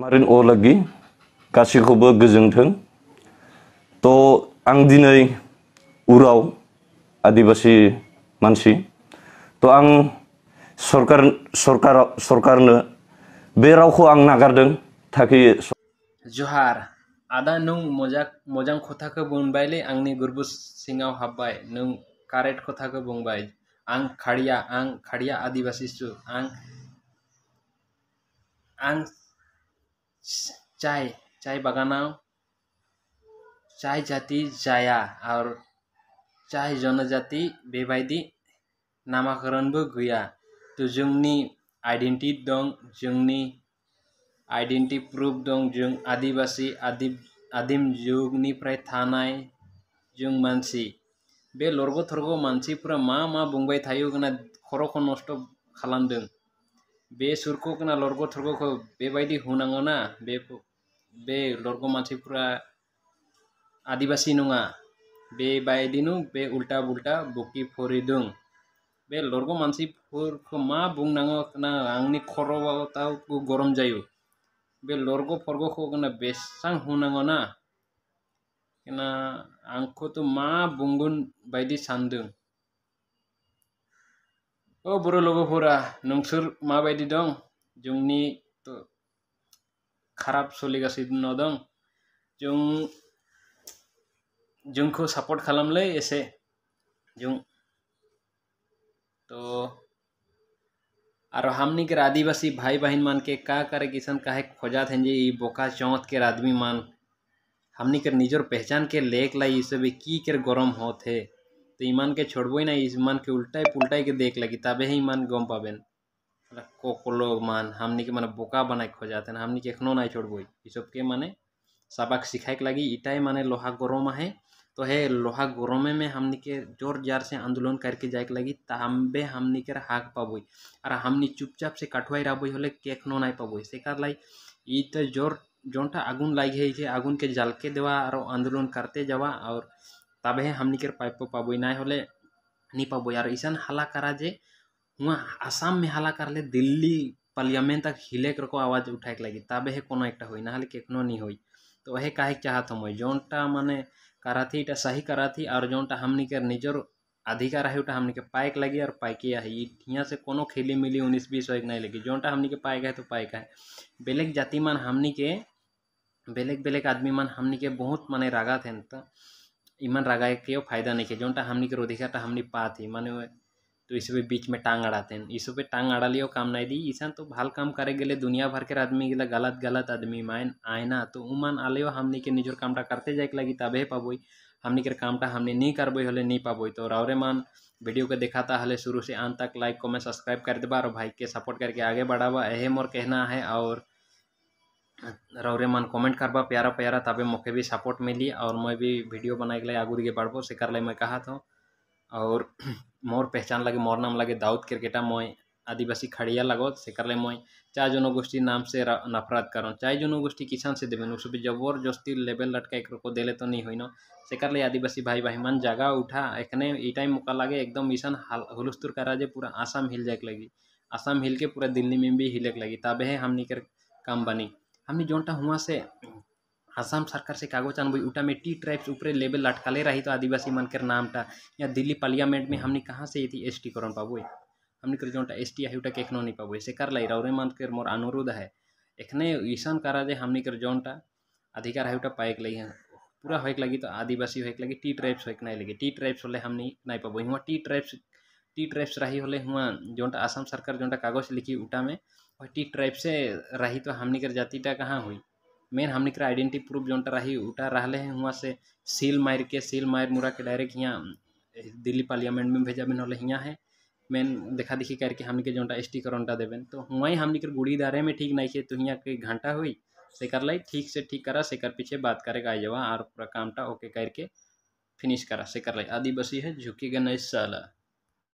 Marin अलागि गासैखौबो गोजोंथों थ' आं दिनै उराव आदिबासि मानसि थ' आं सरकार सरकार सरकारनो बे रावखौ आं नागारदों थाखि जोहार आदा नों मोजां मोजां खोथाखौ बुंबायलै आंनि गुरबु सिङाव हाब्बाय नों कारेक्ट खोथाखौ बुंबाय आं खारिया आं खारिया आदिबासिसो आं आं চাই চাই বাগানাও চাই জাতি জায়া আর চাই जनजाति बेबायदि नामाकरणबो गैया थ' जोंनि आइडेन्टि दं जोंनि आइडेन्टि प्रुफ दं जों आदिबासि आदि आदिम जुगनिफ्राय थानाय जों मानसि बे लरग' थरग' मानसिफोरा मा मा बुंबाय थायो होनना खर'खौ नस्थ' खालामदों बे सुरखोना लरग' थरग'खौ बेबायदि होनाङोना बे बे लरग' मानसिफोरा आदिबासि नङा बेबायदिनो बे उल्टा बुल्टा बुकि फरिदों बे लरग' मानसिफोरखौ मा बुंनाङो होना आंनि खर'आव दाउ गरम जायो बे लरग' फरग'खौ बेसां होनाङोना आंखौथ' मा बुंगोन बायदि सान्दों ओ बर' लोगोफोरा नोंसोर माबायदि दं जोंनि खराब सोलिगासिनो दं जों जोंखौ सापर्ट खालामले एसे जों तो आरो हमने के आदिवासी भाई बहन मान के का करे किसान काहे खोजा थे जी बोका चौथ के आदमी मान हमने के निजर पहचान के लेख लाई इसे भी की कर गरम होत है तो ईमानके छोड़बई ना ईमानके उल्टाई पुल्टाई के देख ला तबे ही ईमान गम पाबेन कोकलो मान हमने के माने बोका बनाए खोजाते हमनी के एखनो ना ये इ सबके माने सबक सिखाए के लगी इटाई माने लोहा गरम है तो हे लोहा गरमे में हमनी के जोर जार से आंदोलन करके जाए के लगी तबे हमनी के हाक पाबई और हमनी चुपचाप से काठुआई रहबई हले केखनो ना पाबई से कर लाई इ तो जोर जोनटा आगुन लागे आगुन के जल के देवा और आंदोलन करते जावा और तबे हमनिकर पाप्य पाबोई ना होले नहीं पाबो यार ऐसा हला करा जे वहाँ आसाम में हला कर ले दिल्ली पार्लियामेंट तक हिले कर को आवाज उठाए लगी तबे है कोनो एक हुई ना केकनो नहीं हुई तो वह कहे चाहत हम जोनटा माने थी इटा सही करा थी और जोनटा हमनी निजर अधिकार है उटा हमनी के पाइक लगी और पाइकिया है यहाँ से कोनो खेली मिली उन्नीस बीस हो नहीं लगी जोनटा हमनी के पाइक है तो पाइक है बेलेक जाति मान हमनी के बेलेग आदमी मान हमनी के बहुत माने रागा थे तो इमान रागाए के फायदा नहीं है जो हमने के अधिकार हमने पात ही तो इस बीच में टांग अड़ाते हैं इस पे टांग अड़ालियो काम नहीं दी ईसान तो भाल काम करे गले दुनिया भर के आदमी गला गलत गलत आदमी मायन ना तो उमान आलियो हमने के निजोर काम करते जाए लगी तबे पाबोई हमने के कामटा हमने नहीं करबो हले नहीं पाबो तो रावरे मान वीडियो के दिखाता हले शुरू से अंत तक लाइक कमेंट सब्सक्राइब कर देबा और भाई के सपोर्ट करके आगे बढ़ावा यही मोर कहना है और और मन कमेंट करबा प्यारा प्यारा तबे मोके भी सपोर्ट मिली और मैं भी वीडियो बनाए के लिए आगू दिखे बढ़बो से कर मैं कहा था तो। और मोर पहचान लगे मोर नाम लगे दाऊद क्रिकेटा मैं आदिवासी खड़िया लगो से ले मैं चाय जनगोष्ठी नाम से नफरत करो चाय जनगोष्ठी किसान से देवे उस जबरदस्ती लेवल लटका एक को देले तो नहीं हुई ना से ले आदिवासी भाई भाई मन जगह उठा एखने ये टाइम मौका लगे एकदम ईशान हुलस्तुर करा जे पूरा आसाम हिल जाए लगी आसाम हिल के पूरा दिल्ली में भी हिलक लगी तबे हमनी कर काम बनी আমি যেটা হুঁয়া से आसाम सरकार से कागज अनबो उटा में टी ट्राइब्स ऊपर लेवल लटकाले रही तो आदिवासी मन के नाम टा या दिल्ली पार्लियामेंट में हमने कहाँ से यदि एस टी करन पाबो हमने कर जो एस टी है उटा कखनो नहीं पाबो से कर लाई और मन के मोर अनुरोध है एखने ईसान करा जे हमने कर जो अधिकार है उटा पाए के लिए पूरा होए लगी तो आदिवासी होए लगी टी ट्राइब्स होए नहीं लगी टी ट्राइब्स होले नहीं पाबो हुआ टी ट्राइब्स टी ट्राइब्स रही होले हुआ जो आसाम सरकार जो कागज लिखी उटा में ट्राइब से रही तो हमनी जाति कहाँ हुई मेन हमनी आइडेंटिटी प्रूफ जो रही उठा रहा है वहाँ से सील मार के सील मार मुरा के डायरेक्ट यहाँ दिल्ली पार्लियामेंट में भेजा बिन हियाँ है मेन देखा देखी करके हमनिक जो जोनटा स्टिकर उनटा तो वहाँ ही हमनी गुड़ी दारे में ठीक नहीं है तो यहाँ के घंटा हुई से कर लाई ठीक से ठीक करा से कर पीछे बात करे आ जवा और पूरा टा ओके करके फिनिश करा से कर लाई आदिवासी है झुकी गणेश साला